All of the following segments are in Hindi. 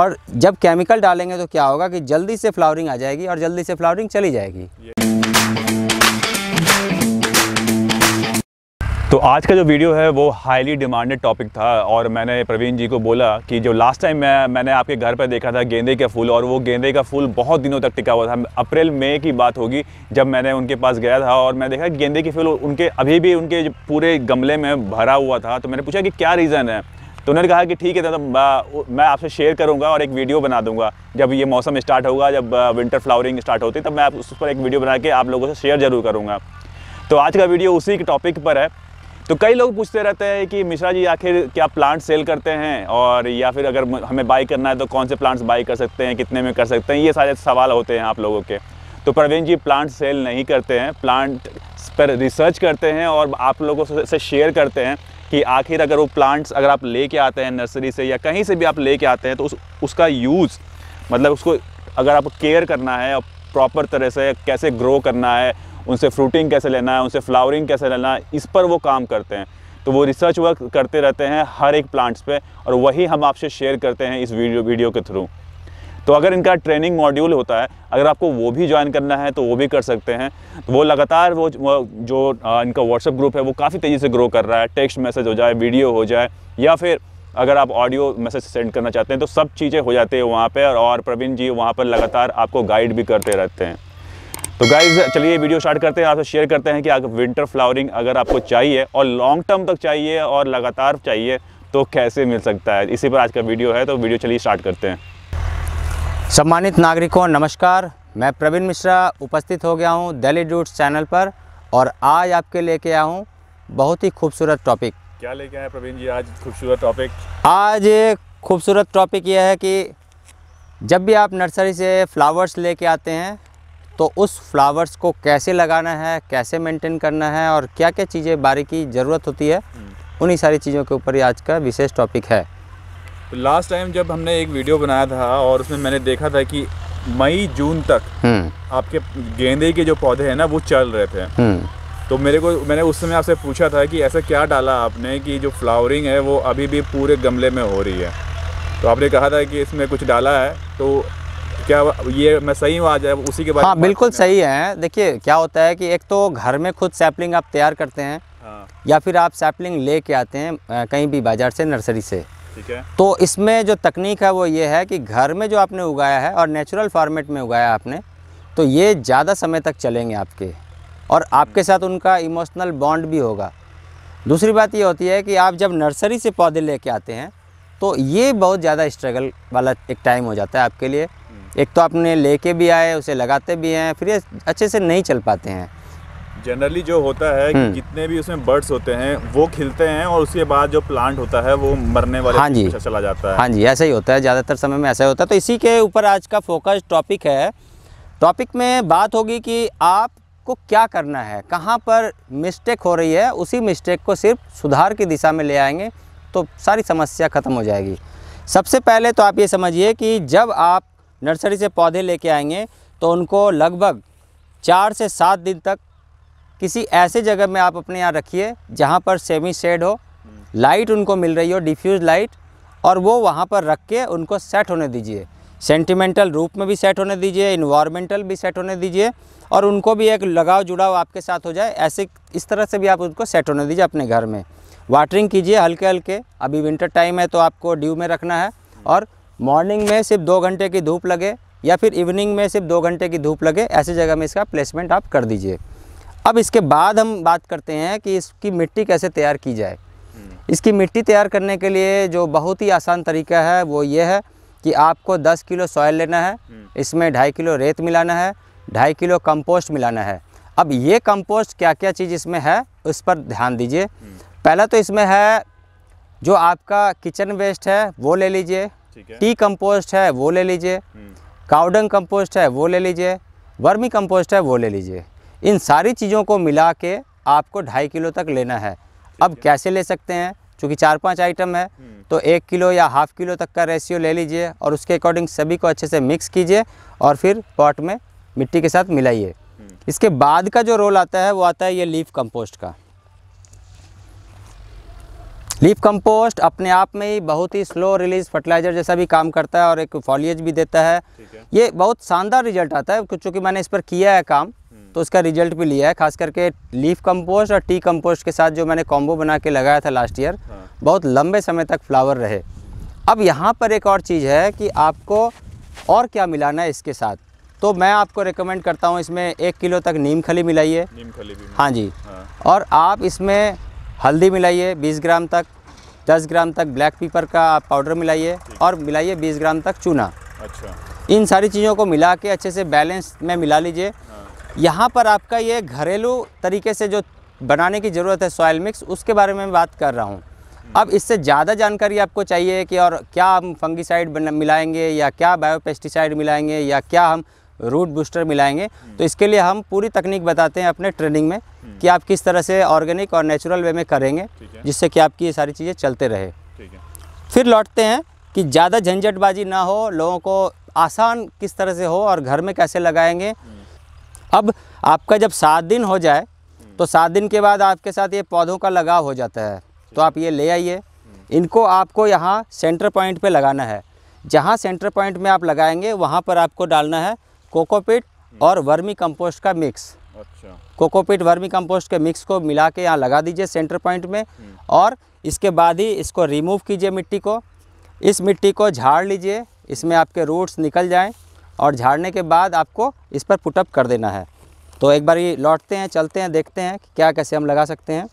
और जब केमिकल डालेंगे तो क्या होगा कि जल्दी से फ्लावरिंग आ जाएगी और जल्दी से फ्लावरिंग चली जाएगी तो आज का जो वीडियो है वो हाईली डिमांडेड टॉपिक था और मैंने प्रवीण जी को बोला कि जो लास्ट टाइम मैं मैंने आपके घर पर देखा था गेंदे का फूल और वो गेंदे का फूल बहुत दिनों तक टिका हुआ था अप्रैल मई की बात होगी जब मैंने उनके पास गया था और मैंने देखा गेंदे के फूल उनके अभी भी उनके पूरे गमले में भरा हुआ था तो मैंने पूछा कि क्या रीज़न है तो उन्होंने कहा कि ठीक है तो मैं आपसे शेयर करूँगा और एक वीडियो बना दूँगा जब ये मौसम स्टार्ट होगा जब विंटर फ्लावरिंग स्टार्ट होती तब मैं उस पर एक वीडियो बना के आप लोगों से शेयर ज़रूर करूँगा तो आज का वीडियो उसी के टॉपिक पर है तो कई लोग पूछते रहते हैं कि मिश्रा जी आखिर क्या प्लांट सेल करते हैं और या फिर अगर हमें बाई करना है तो कौन से प्लांट्स बाई कर सकते हैं कितने में कर सकते हैं ये सारे सवाल होते हैं आप लोगों के तो प्रवीण जी प्लांट सेल नहीं करते हैं प्लांट पर रिसर्च करते हैं और आप लोगों से शेयर करते हैं कि आखिर अगर वो प्लांट्स अगर आप लेके आते हैं नर्सरी से या कहीं से भी आप लेके आते हैं तो उस उसका यूज़ मतलब उसको अगर आप केयर करना है प्रॉपर तरह से कैसे ग्रो करना है उनसे फ्रूटिंग कैसे लेना है उनसे फ्लावरिंग कैसे लेना है इस पर वो काम करते हैं तो वो रिसर्च वर्क करते रहते हैं हर एक प्लांट्स पे और वही हम आपसे शेयर करते हैं इस वीडियो वीडियो के थ्रू तो अगर इनका ट्रेनिंग मॉड्यूल होता है अगर आपको वो भी ज्वाइन करना है तो वो भी कर सकते हैं तो वो लगातार वो जो इनका व्हाट्सअप ग्रुप है वो काफ़ी तेज़ी से ग्रो कर रहा है टेक्स्ट मैसेज हो जाए वीडियो हो जाए या फिर अगर आप ऑडियो मैसेज सेंड करना चाहते हैं तो सब चीज़ें हो जाती है वहाँ पर और प्रवीण जी वहाँ पर लगातार आपको गाइड भी करते रहते हैं तो गाइज चलिए वीडियो स्टार्ट करते हैं आपसे शेयर करते हैं कि अगर विंटर फ्लावरिंग अगर आपको चाहिए और लॉन्ग टर्म तक चाहिए और लगातार चाहिए तो कैसे मिल सकता है इसी पर आज का वीडियो है तो वीडियो चलिए स्टार्ट करते हैं सम्मानित नागरिकों नमस्कार मैं प्रवीण मिश्रा उपस्थित हो गया हूँ दिल्ली डूट्स चैनल पर और आज आपके लेके आया हूँ बहुत ही खूबसूरत टॉपिक क्या लेके आए प्रवीण जी आज खूबसूरत टॉपिक आज खूबसूरत टॉपिक यह है कि जब भी आप नर्सरी से फ्लावर्स लेके आते हैं तो उस फ्लावर्स को कैसे लगाना है कैसे मेंटेन करना है और क्या क्या चीज़ें बारीकी ज़रूरत होती है हम्म। उन्हीं सारी चीज़ों के ऊपर ही आज का विशेष टॉपिक है तो लास्ट टाइम जब हमने एक वीडियो बनाया था और उसमें मैंने देखा था कि मई जून तक हम्म। आपके गेंदे के जो पौधे हैं ना वो चल रहे थे हम्म। तो मेरे को मैंने उस समय आपसे पूछा था कि ऐसा क्या डाला आपने कि जो फ्लावरिंग है वो अभी भी पूरे गमले में हो रही है तो आपने कहा था कि इसमें कुछ डाला है तो क्या ये मैं सही हूँ आज उसी के बाद हाँ बिल्कुल सही है देखिए क्या होता है कि एक तो घर में खुद सैपलिंग आप तैयार करते हैं हाँ। या फिर आप सैपलिंग ले के आते हैं कहीं भी बाज़ार से नर्सरी से ठीक है तो इसमें जो तकनीक है वो ये है कि घर में जो आपने उगाया है और नेचुरल फॉर्मेट में उगाया आपने तो ये ज़्यादा समय तक चलेंगे आपके और आपके साथ उनका इमोशनल बॉन्ड भी होगा दूसरी बात ये होती है कि आप जब नर्सरी से पौधे लेके आते हैं तो ये बहुत ज़्यादा स्ट्रगल वाला एक टाइम हो जाता है आपके लिए हम्म। एक तो आपने लेके भी आए उसे लगाते भी हैं फिर ये अच्छे से नहीं चल पाते हैं जनरली जो होता है कि हम्म। जितने भी उसमें बर्ड्स होते हैं वो खिलते हैं और उसके बाद जो प्लांट होता है वो मरने वाले हाँ जी चला जाता है हाँ जी ऐसा ही होता है ज़्यादातर समय में ऐसा ही होता है तो इसी के ऊपर आज का फोकस टॉपिक है टॉपिक में बात होगी कि आपको क्या करना है कहाँ पर मिस्टेक हो रही है उसी मिस्टेक को सिर्फ सुधार की दिशा में ले आएंगे तो सारी समस्या ख़त्म हो जाएगी सबसे पहले तो आप ये समझिए कि जब आप नर्सरी से पौधे लेके आएंगे तो उनको लगभग चार से सात दिन तक किसी ऐसे जगह में आप अपने यहाँ रखिए जहाँ पर सेमी शेड हो लाइट उनको मिल रही हो डिफ्यूज़ लाइट और वो वहाँ पर रख के उनको सेट होने दीजिए सेंटिमेंटल रूप में भी सेट होने दीजिए इन्वामेंटल भी सेट होने दीजिए और उनको भी एक लगाव जुड़ाव आपके साथ हो जाए ऐसे इस तरह से भी आप उनको सेट होने दीजिए अपने घर में वाटरिंग कीजिए हल्के हल्के अभी विंटर टाइम है तो आपको ड्यू में रखना है और मॉर्निंग में सिर्फ दो घंटे की धूप लगे या फिर इवनिंग में सिर्फ दो घंटे की धूप लगे ऐसी जगह में इसका प्लेसमेंट आप कर दीजिए अब इसके बाद हम बात करते हैं कि इसकी मिट्टी कैसे तैयार की जाए हम्म। इसकी मिट्टी तैयार करने के लिए जो बहुत ही आसान तरीका है वो ये है कि आपको 10 किलो सॉयल लेना है हम्म। इसमें ढाई किलो रेत मिलाना है ढाई किलो कंपोस्ट मिलाना है अब ये कंपोस्ट क्या क्या चीज़ इसमें है उस पर ध्यान दीजिए हम्म। पहला तो इसमें है जो आपका किचन वेस्ट है वो ले लीजिए टी कंपोस्ट है वो ले लीजिए काउडंग कंपोस्ट है वो ले लीजिए वर्मी कंपोस्ट है वो ले लीजिए इन सारी चीज़ों को मिला के आपको ढाई किलो तक लेना है अब कैसे ले सकते हैं चूँकि चार पाँच आइटम है हम्म। तो एक किलो या हाफ़ किलो तक का रेशियो ले लीजिए और उसके अकॉर्डिंग सभी को अच्छे से मिक्स कीजिए और फिर पॉट में मिट्टी के साथ मिलाइए हम्म। इसके बाद का जो रोल आता है वो आता है ये लीफ कंपोस्ट का लीफ कंपोस्ट अपने आप में ही बहुत ही स्लो रिलीज फर्टिलाइजर जैसा भी काम करता है और एक फॉलियज भी देता है ये बहुत शानदार रिजल्ट आता है चूँकि मैंने इस पर किया है काम तो उसका रिजल्ट भी लिया है खास करके लीफ कंपोस्ट और टी कंपोस्ट के साथ जो मैंने कॉम्बो बना के लगाया था लास्ट हाँ। ईयर बहुत लंबे समय तक फ्लावर रहे अब यहाँ पर एक और चीज़ है कि आपको और क्या मिलाना है इसके साथ तो मैं आपको रिकमेंड करता हूँ इसमें एक किलो तक नीम खली मिलाइए नीम खली भी हाँ जी हाँ। और आप इसमें हल्दी मिलाइए 20 ग्राम तक 10 ग्राम तक ब्लैक पीपर का आप पाउडर मिलाइए और मिलाइए 20 ग्राम तक चूना अच्छा इन सारी चीज़ों को मिला के अच्छे से बैलेंस में मिला लीजिए यहाँ पर आपका ये घरेलू तरीके से जो बनाने की ज़रूरत है सॉयल मिक्स उसके बारे में बात कर रहा हूँ अब इससे ज़्यादा जानकारी आपको चाहिए कि और क्या हम फंगिसाइड मिलाएंगे या क्या बायोपेस्टिसाइड मिलाएंगे या क्या हम रूट बूस्टर मिलाएंगे तो इसके लिए हम पूरी तकनीक बताते हैं अपने ट्रेनिंग में कि आप किस तरह से ऑर्गेनिक और नेचुरल वे में करेंगे जिससे कि आपकी ये सारी चीज़ें चलते रहे फिर लौटते हैं कि ज़्यादा झंझटबाजी ना हो लोगों को आसान किस तरह से हो और घर में कैसे लगाएंगे अब आपका जब सात दिन हो जाए हम्म। तो सात दिन के बाद आपके साथ ये पौधों का लगाव हो जाता है तो आप ये ले आइए हम्म। इनको आपको यहाँ सेंटर पॉइंट पे लगाना है जहाँ सेंटर पॉइंट में आप लगाएंगे वहाँ पर आपको डालना है कोकोपीट हम्म। और वर्मी कंपोस्ट का मिक्स अच्छा कोकोपीट वर्मी कंपोस्ट के मिक्स को मिला के यहाँ लगा दीजिए सेंटर पॉइंट में और इसके बाद ही इसको रिमूव कीजिए मिट्टी को इस मिट्टी को झाड़ लीजिए इसमें आपके रूट्स निकल जाएँ और झाड़ने के बाद आपको इस पर पुटअप कर देना है तो एक बार ये लौटते हैं चलते हैं देखते हैं कि क्या कैसे हम लगा सकते हैं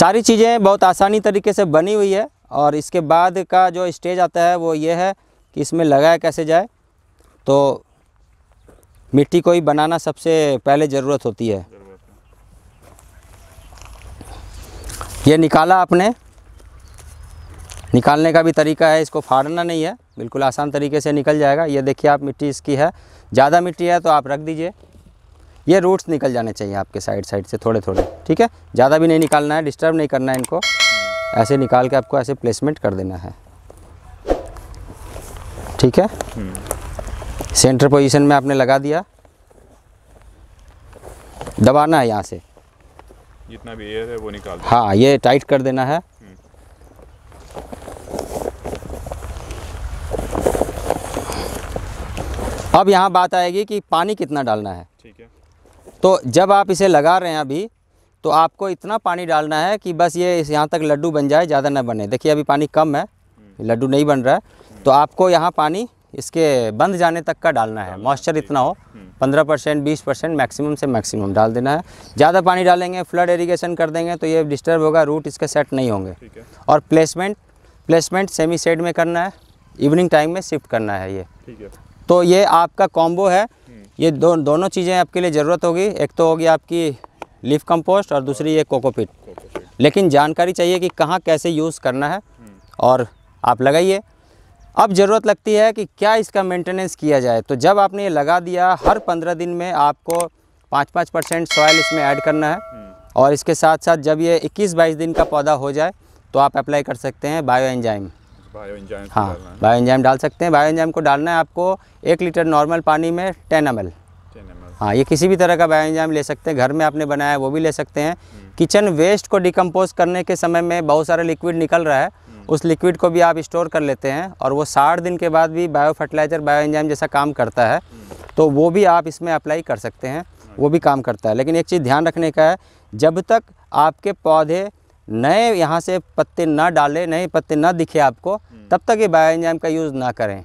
सारी चीज़ें बहुत आसानी तरीके से बनी हुई है और इसके बाद का जो स्टेज आता है वो ये है कि इसमें लगाया कैसे जाए तो मिट्टी को ही बनाना सबसे पहले ज़रूरत होती है ये निकाला आपने निकालने का भी तरीका है इसको फाड़ना नहीं है बिल्कुल आसान तरीके से निकल जाएगा ये देखिए आप मिट्टी इसकी है ज़्यादा मिट्टी है तो आप रख दीजिए ये रूट्स निकल जाने चाहिए आपके साइड साइड से थोड़े थोड़े ठीक है ज़्यादा भी नहीं निकालना है डिस्टर्ब नहीं करना है इनको ऐसे निकाल के आपको ऐसे प्लेसमेंट कर देना है ठीक है सेंटर पोजिशन में आपने लगा दिया दबाना है यहाँ से जितना भी एयर है वो निकाल हाँ ये टाइट कर देना है अब यहाँ बात आएगी कि पानी कितना डालना है ठीक है तो जब आप इसे लगा रहे हैं अभी तो आपको इतना पानी डालना है कि बस ये यहाँ तक लड्डू बन जाए ज़्यादा ना बने देखिए अभी पानी कम है हम्म। लड्डू नहीं बन रहा है हम्म। तो आपको यहाँ पानी इसके बंद जाने तक का डालना है मॉइस्चर इतना हो 15 हम्म। परसेंट बीस परसेंट मैक्सिमम से मैक्सिमम डाल देना है ज़्यादा पानी डालेंगे फ्लड इरिगेशन कर देंगे तो ये डिस्टर्ब होगा रूट इसके सेट नहीं होंगे और प्लेसमेंट प्लेसमेंट सेमी सेड में करना है इवनिंग टाइम में शिफ्ट करना है ये तो ये आपका कॉम्बो है हम्म। ये दो दोनों चीज़ें आपके लिए ज़रूरत होगी एक तो होगी आपकी लीफ कंपोस्ट और दूसरी ये कोकोपिट लेकिन जानकारी चाहिए कि कहाँ कैसे यूज़ करना है हम्म। और आप लगाइए अब ज़रूरत लगती है कि क्या इसका मेंटेनेंस किया जाए तो जब आपने ये लगा दिया हर पंद्रह दिन में आपको पाँच पाँच परसेंट सॉयल इसमें ऐड करना है हम्म। और इसके साथ साथ जब ये इक्कीस बाईस दिन का पौधा हो जाए तो आप अप्लाई कर सकते हैं बायो एंजाइम बायो हाँ बायो इंजाम डाल सकते हैं बायो इंजाम को डालना है आपको एक लीटर नॉर्मल पानी में टेन एम एल हाँ ये किसी भी तरह का बायो इंजाम ले सकते हैं घर में आपने बनाया है वो भी ले सकते हैं हम्म। किचन वेस्ट को डिकम्पोज करने के समय में बहुत सारा लिक्विड निकल रहा है हम्म। उस लिक्विड को भी आप स्टोर कर लेते हैं और वो साठ दिन के बाद भी बायो फर्टिलाइज़र बायो इंजाम जैसा काम करता है हम्म। तो वो भी आप इसमें अप्लाई कर सकते हैं वो भी काम करता है लेकिन एक चीज़ ध्यान रखने का है जब तक आपके पौधे नए यहाँ से पत्ते ना डाले नए पत्ते ना दिखे आपको हम्म। तब तक ये बायोएंजाइम का यूज़ ना करें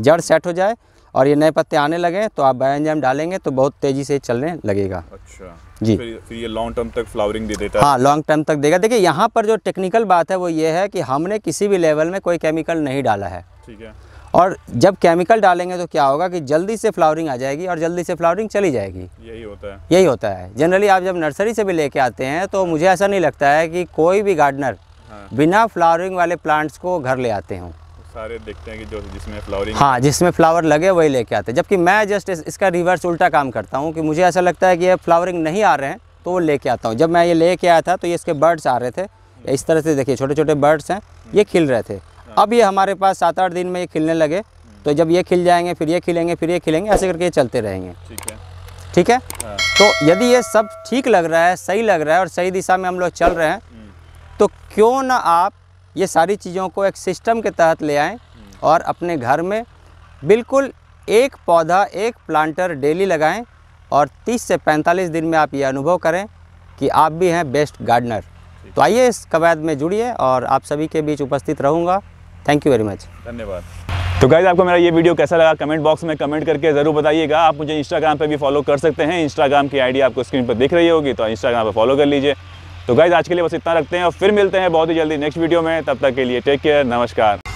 जड़ सेट हो जाए और ये नए पत्ते आने लगे तो आप बायोएंजाइम डालेंगे तो बहुत तेज़ी से चलने लगेगा अच्छा जी फिर, फिर ये लॉन्ग टर्म तक फ्लावरिंग दे देता है हाँ लॉन्ग टर्म तक देगा देखिए यहाँ पर जो टेक्निकल बात है वो ये है कि हमने किसी भी लेवल में कोई केमिकल नहीं डाला है ठीक है और जब केमिकल डालेंगे तो क्या होगा कि जल्दी से फ्लावरिंग आ जाएगी और जल्दी से फ्लावरिंग चली जाएगी यही होता है यही होता है जनरली आप जब नर्सरी से भी लेके आते हैं तो मुझे ऐसा नहीं लगता है कि कोई भी गार्डनर हाँ। बिना फ्लावरिंग वाले प्लांट्स को घर ले आते हूँ सारे देखते हैं कि जो जिसमें फ्लावरिंग हाँ जिसमें फ्लावर लगे वही लेके आते हैं जबकि मैं जस्ट इसका रिवर्स उल्टा काम करता हूँ कि मुझे ऐसा लगता है कि ये फ्लावरिंग नहीं आ रहे हैं तो वो लेके आता हूँ जब मैं ये लेके आया था तो ये इसके बर्ड्स आ रहे थे इस तरह से देखिए छोटे छोटे बर्ड्स हैं ये खिल रहे थे हाँ। अब ये हमारे पास सात आठ दिन में ये खिलने लगे तो जब ये खिल जाएंगे फिर ये खिलेंगे फिर ये खिलेंगे ऐसे करके ये चलते रहेंगे ठीक है ठीक है हाँ। तो यदि ये सब ठीक लग रहा है सही लग रहा है और सही दिशा में हम लोग चल रहे हैं हम्म। तो क्यों ना आप ये सारी चीज़ों को एक सिस्टम के तहत ले आएँ हम्म। और अपने घर में बिल्कुल एक पौधा एक प्लांटर डेली लगाएं और 30 से 45 दिन में आप ये अनुभव करें कि आप भी हैं बेस्ट गार्डनर तो आइए इस कवायद में जुड़िए और आप सभी के बीच उपस्थित रहूँगा थैंक यू वेरी मच धन्यवाद तो गाइज आपको मेरा ये वीडियो कैसा लगा कमेंट बॉक्स में कमेंट करके ज़रूर बताइएगा आप मुझे इंस्टाग्राम पर भी फॉलो कर सकते हैं इंस्टाग्राम की आईडी आपको स्क्रीन पर दिख रही होगी तो इंस्टाग्राम पर फॉलो कर लीजिए तो गाइज आज के लिए बस इतना रखते हैं और फिर मिलते हैं बहुत ही जल्दी नेक्स्ट वीडियो में तब तक के लिए टेक केयर नमस्कार